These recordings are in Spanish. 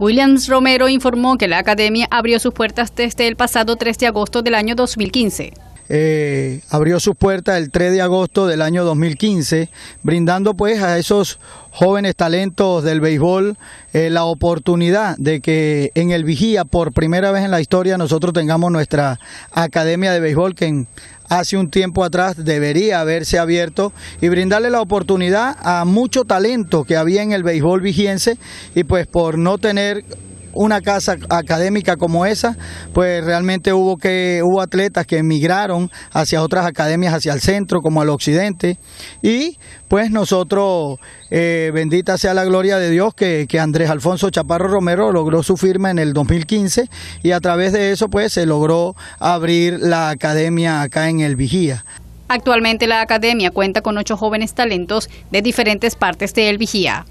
Williams Romero informó que la academia abrió sus puertas desde el pasado 3 de agosto del año 2015. Eh, abrió sus puertas el 3 de agosto del año 2015, brindando pues a esos jóvenes talentos del béisbol eh, la oportunidad de que en el Vigía, por primera vez en la historia, nosotros tengamos nuestra academia de béisbol que hace un tiempo atrás debería haberse abierto y brindarle la oportunidad a mucho talento que había en el béisbol vigiense y pues por no tener una casa académica como esa, pues realmente hubo que hubo atletas que emigraron hacia otras academias, hacia el centro como al occidente, y pues nosotros, eh, bendita sea la gloria de Dios, que, que, Andrés Alfonso Chaparro Romero logró su firma en el 2015 y a través de eso pues se logró abrir la academia acá en el Vigía. Actualmente la academia cuenta con ocho jóvenes talentos de diferentes partes de El Vigía.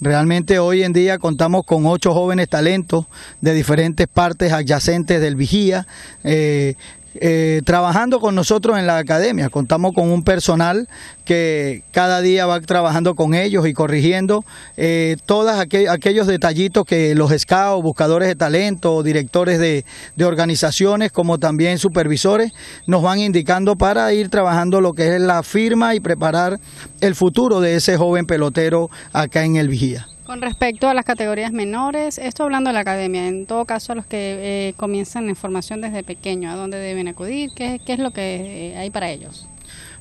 Realmente hoy en día contamos con ocho jóvenes talentos de diferentes partes adyacentes del Vigía, eh, eh, trabajando con nosotros en la academia. Contamos con un personal que cada día va trabajando con ellos y corrigiendo eh, todos aquellos detallitos que los scouts, buscadores de talento, directores de, organizaciones, como también supervisores, nos van indicando para ir trabajando lo que es la firma y preparar el futuro de ese joven pelotero acá en el Vigía. Con respecto a las categorías menores, esto hablando de la academia, en todo caso a los que eh, comienzan en formación desde pequeño, ¿a dónde deben acudir? ¿Qué, es lo que eh, hay para ellos?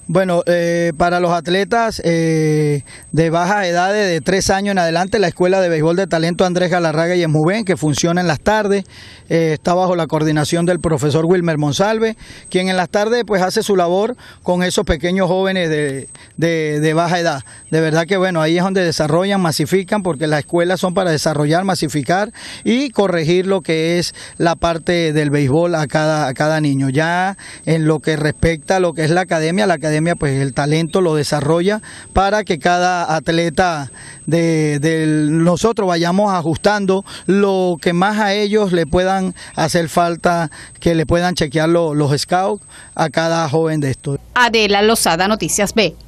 Bueno, eh, para los atletas eh, de baja edad de tres años en adelante, la Escuela de Béisbol de Talento Andrés Galarraga y Esmubén, que funciona en las tardes, eh, está bajo la coordinación del profesor Wilmer Monsalve, quien en las tardes pues hace su labor con esos pequeños jóvenes de, de, de baja edad. De verdad que bueno, ahí es donde desarrollan, masifican, porque las escuelas son para desarrollar, masificar y corregir lo que es la parte del béisbol a cada, a cada niño. Ya en lo que respecta a lo que es la academia, la academia pues el talento lo desarrolla para que cada atleta de, nosotros vayamos ajustando lo que más a ellos le puedan hacer falta, que le puedan chequear los scouts a cada joven de esto. Adela Lozada, Noticias B.